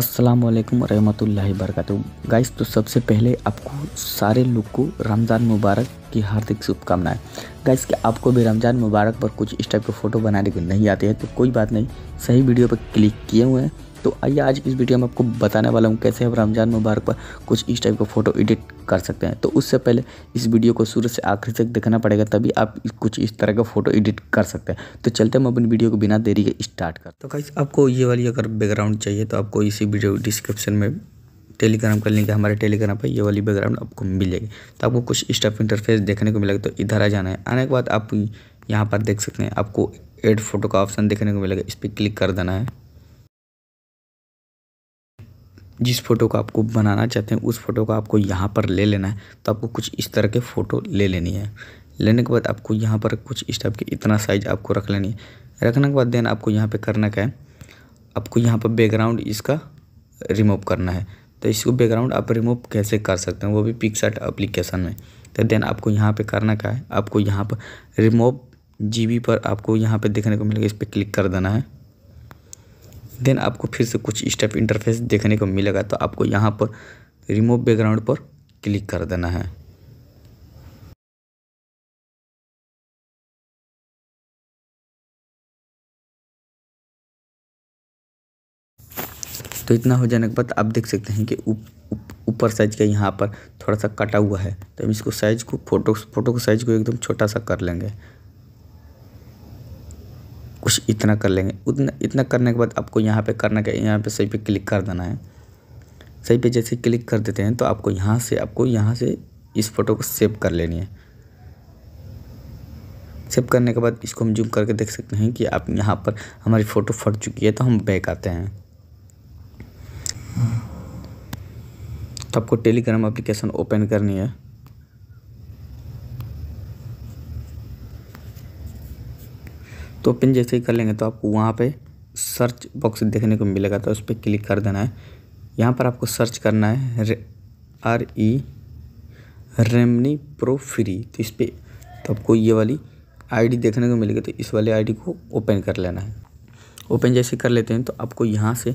अस्सलाम वालेकुम रहमतुल्लाहि वरकatuh गाइस तो सबसे पहले आपको सारे लोग को रमज़ान मुबारक की हार्दिक शुभकामनाएं गाइस कि आपको भी रमज़ान मुबारक पर कुछ इस टाइप का फ़ोटो बनाने को नहीं आते हैं तो कोई बात नहीं सही वीडियो पर क्लिक किए हुए हैं तो आइए आज की इस वीडियो में आपको बताने वाला हूँ कैसे हम रमज़ान मुबारक पर कुछ इस टाइप का फ़ोटो एडिट कर सकते हैं तो उससे पहले इस वीडियो को शुरू से आखिर तक देखना पड़ेगा तभी आप कुछ इस तरह का फ़ोटो एडिट कर सकते हैं तो चलते हम अपनी वीडियो को बिना देरी के स्टार्ट कर तो कहीं आपको ये वाली अगर बैकग्राउंड चाहिए तो आपको इसी वीडियो डिस्क्रिप्शन में टेलीग्राम का लिंक है हमारे टेलीग्राम पर ये वाली बैकग्राउंड आपको मिल जाएगी तो आपको कुछ इस टाइप इंटरफेस देखने को मिलेगा तो इधर आ जाना है आने के बाद आप यहाँ पर देख सकते हैं आपको एड फोटो का ऑप्शन देखने को मिलेगा इस पर क्लिक कर देना है जिस फ़ोटो को आपको बनाना चाहते हैं उस फ़ोटो को आपको यहाँ पर ले लेना है तो आपको कुछ इस तरह के फ़ोटो ले लेनी है लेने के बाद आपको यहाँ पर कुछ इस टाइप के इतना साइज आपको रख लेनी है रखने के बाद देन आपको यहाँ पे करना क्या है आपको यहाँ पर बैकग्राउंड इसका रिमूव करना है तो इसको बैकग्राउंड आप रिमूव कैसे कर सकते हैं वो भी पिक्सट अप्लीकेशन में तो देन आपको यहाँ पर करना क्या है आपको यहाँ पर रिमूव जी पर आपको यहाँ पर देखने को मिलेगा इस पर क्लिक कर देना है देन आपको फिर से कुछ स्टेप इंटरफेस देखने को मिलेगा तो आपको यहाँ पर रिमूव बैकग्राउंड पर क्लिक कर देना है तो इतना हो जाने के बाद आप देख सकते हैं कि ऊपर साइज का यहाँ पर थोड़ा सा कटा हुआ है तो हम इसको साइज को फोटो फोटो को साइज को एकदम छोटा सा कर लेंगे कुछ इतना कर लेंगे उतना इतना करने के बाद आपको यहाँ पे करना क्या यहाँ पे सही पे क्लिक कर देना है सही पे जैसे क्लिक कर देते हैं तो आपको यहाँ से आपको यहाँ से इस फ़ोटो को सेव कर लेनी है सेव करने के बाद इसको हम जूम करके देख सकते हैं कि आप यहाँ पर हमारी फ़ोटो फट चुकी है तो हम बैक आते हैं तो आपको टेलीग्राम अप्लीकेशन ओपन करनी है तो पिन जैसे ही कर लेंगे तो आपको वहाँ पे सर्च बॉक्स देखने को मिलेगा तो उस पर क्लिक कर देना है यहाँ पर आपको सर्च करना है आर ई रेमनी प्रो फ्री तो इस पर तो आपको ये वाली आईडी देखने को मिलेगी तो इस वाली आईडी को ओपन कर लेना है ओपन जैसे कर लेते हैं तो आपको यहाँ से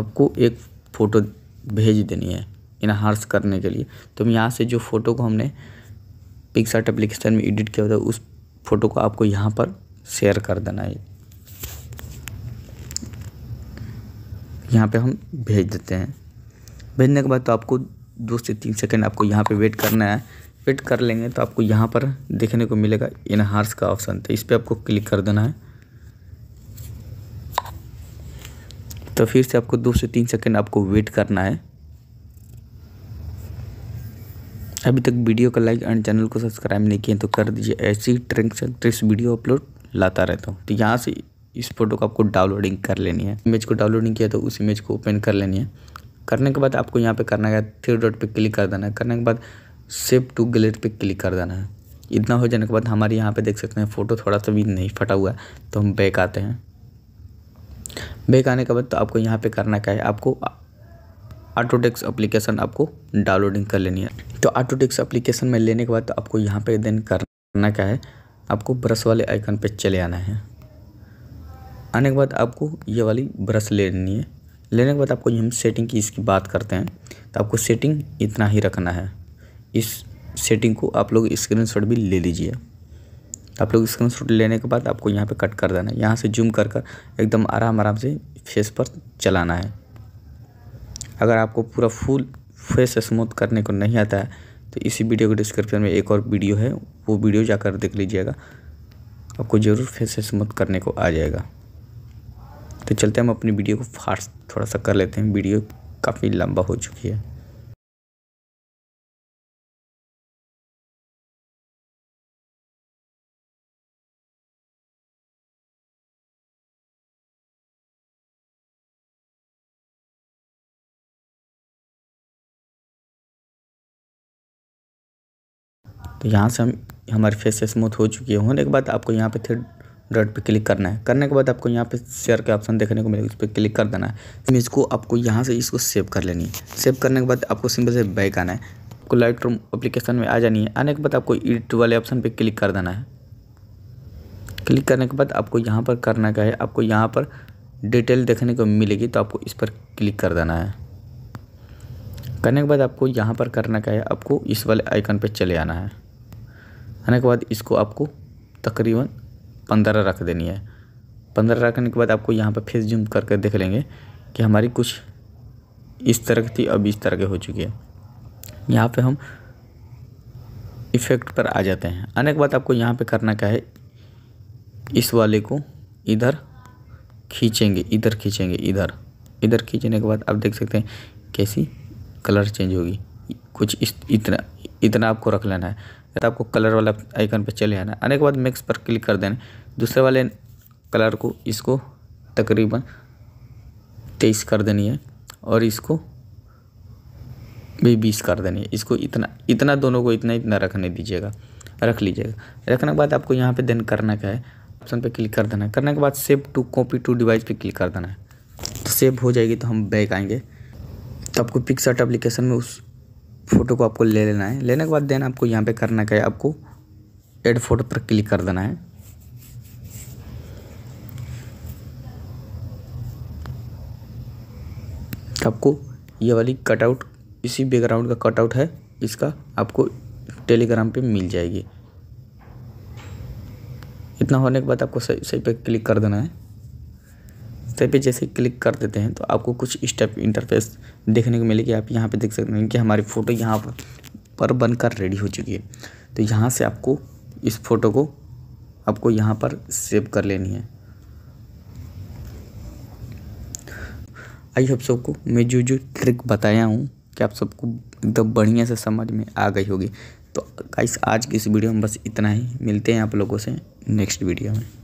आपको एक फ़ोटो भेज देनी है इनहार्स करने के लिए तो हम यहाँ से जो फ़ोटो को हमने पिक्सार्ट एप्लीकेशन में एडिट किया होता है उस फ़ोटो को आपको यहाँ पर शेयर कर देना है यहाँ पे हम भेज देते हैं भेजने के बाद तो आपको दो से तीन सेकेंड आपको यहाँ पे वेट करना है वेट कर लेंगे तो आपको यहाँ पर देखने को मिलेगा इनहार्स का ऑप्शन तो इस पर आपको क्लिक कर देना है तो फिर से आपको दो से तीन सेकेंड आपको वेट करना है अभी तक वीडियो का लाइक एंड चैनल को सब्सक्राइब नहीं किया तो कर दीजिए ऐसी ट्रिक्स वीडियो अपलोड लाता रहता हूँ तो यहाँ से इस फोटो को आपको डाउनलोडिंग कर लेनी है इमेज को डाउनलोडिंग किया तो उस इमेज को ओपन कर लेनी है करने के बाद आपको यहाँ पे करना है थ्री डॉट पे क्लिक कर देना है करने के बाद सेव टू गलेट पे क्लिक कर देना है इतना हो जाने के बाद हमारे यहाँ पे देख सकते हैं फ़ोटो थोड़ा सा भी नहीं फटा हुआ है तो हम बैक आते हैं बैक आने के बाद तो आपको यहाँ पे करना क्या है आपको आटोटेक्स अप्लीकेशन आपको डाउनलोडिंग कर लेनी है तो आटोटेक्स अप्लीकेशन में लेने के बाद तो आपको यहाँ पे देन करना क्या है आपको ब्रश वाले आइकन पे चले आना है आने के बाद आपको ये वाली ब्रश लेनी है लेने के बाद आपको हम सेटिंग की इसकी बात करते हैं तो आपको सेटिंग इतना ही रखना है इस सेटिंग को आप लोग स्क्रीन भी ले लीजिए आप लोग स्क्रीन लेने के बाद आपको यहाँ पे कट कर देना है यहाँ से जूम कर कर एकदम आराम आराम से फेस पर चलाना है अगर आपको पूरा फुल फेस स्मूथ करने को नहीं आता है तो इसी वीडियो के डिस्क्रिप्शन में एक और वीडियो है वो वीडियो जाकर देख लीजिएगा आपको ज़रूर से मत करने को आ जाएगा तो चलते हम अपनी वीडियो को फास्ट थोड़ा सा कर लेते हैं वीडियो काफ़ी लंबा हो चुकी है तो यहाँ से हम हमारे फेस से स्मूथ हो चुकी है होने के बाद आपको यहाँ पे थ्री डॉट पे क्लिक करना है करने के बाद आपको यहाँ पे शेयर के ऑप्शन देखने को मिलेगा उस पर क्लिक कर देना है इमेज को आपको यहाँ से इसको सेव कर लेनी है सेव करने के बाद आपको सिंपल से बैक आना है आपको लाइट रूम अप्लीकेशन में आ जानी है आने के बाद आपको ईट वाले ऑप्शन पर क्लिक कर देना है क्लिक करने के बाद आपको यहाँ पर करना क्या है आपको यहाँ पर डिटेल देखने को मिलेगी तो आपको इस पर क्लिक कर देना है करने के बाद आपको यहाँ पर करना क्या है आपको इस वाले आइकन पर चले आना है आने के बाद इसको आपको तकरीबन पंद्रह रख देनी है पंद्रह रखने के बाद आपको यहाँ पर फेस जूम करके देख लेंगे कि हमारी कुछ इस तरह की थी अब इस तरह के हो चुकी है यहाँ पे हम इफ़ेक्ट पर आ जाते हैं आने के बाद आपको यहाँ पे करना क्या है इस वाले को इधर खींचेंगे इधर खींचेंगे इधर इधर खींचने के बाद आप देख सकते हैं कैसी कलर चेंज होगी कुछ इस इतना इतना आपको रख लेना है तो आपको कलर वाला आइकन पर चले आना आने के बाद मैक्स पर क्लिक कर देना दूसरे वाले कलर को इसको तकरीबन तेईस कर देनी है और इसको भी बीस कर देनी है इसको इतना इतना दोनों को इतना इतना रखने दीजिएगा रख लीजिएगा रखने के बाद आपको यहाँ पे देन करना क्या है ऑप्शन पे क्लिक कर देना है करने के बाद save to copy to device पे क्लिक कर देना है तो सेव हो जाएगी तो हम बैक आएंगे तो आपको पिक्सर्ट एप्लीकेशन में उस फ़ोटो को आपको ले लेना है लेने के बाद देन आपको यहाँ पे करना क्या है आपको एड फोटो पर क्लिक कर देना है आपको ये वाली कटआउट इसी बैकग्राउंड का कटआउट है इसका आपको टेलीग्राम पे मिल जाएगी इतना होने के बाद आपको सही सही पे क्लिक कर देना है इस पर जैसे क्लिक कर देते हैं तो आपको कुछ स्टेप इंटरफेस देखने को मिलेगी आप यहाँ पे देख सकते हैं कि हमारी फ़ोटो यहाँ पर, पर बनकर रेडी हो चुकी है तो यहाँ से आपको इस फ़ोटो को आपको यहाँ पर सेव कर लेनी है आई होप सबको मैं जो जो ट्रिक बताया हूँ कि आप सबको एकदम बढ़िया से समझ में आ गई होगी तो आज की इस वीडियो में बस इतना ही मिलते हैं आप लोगों से नेक्स्ट वीडियो में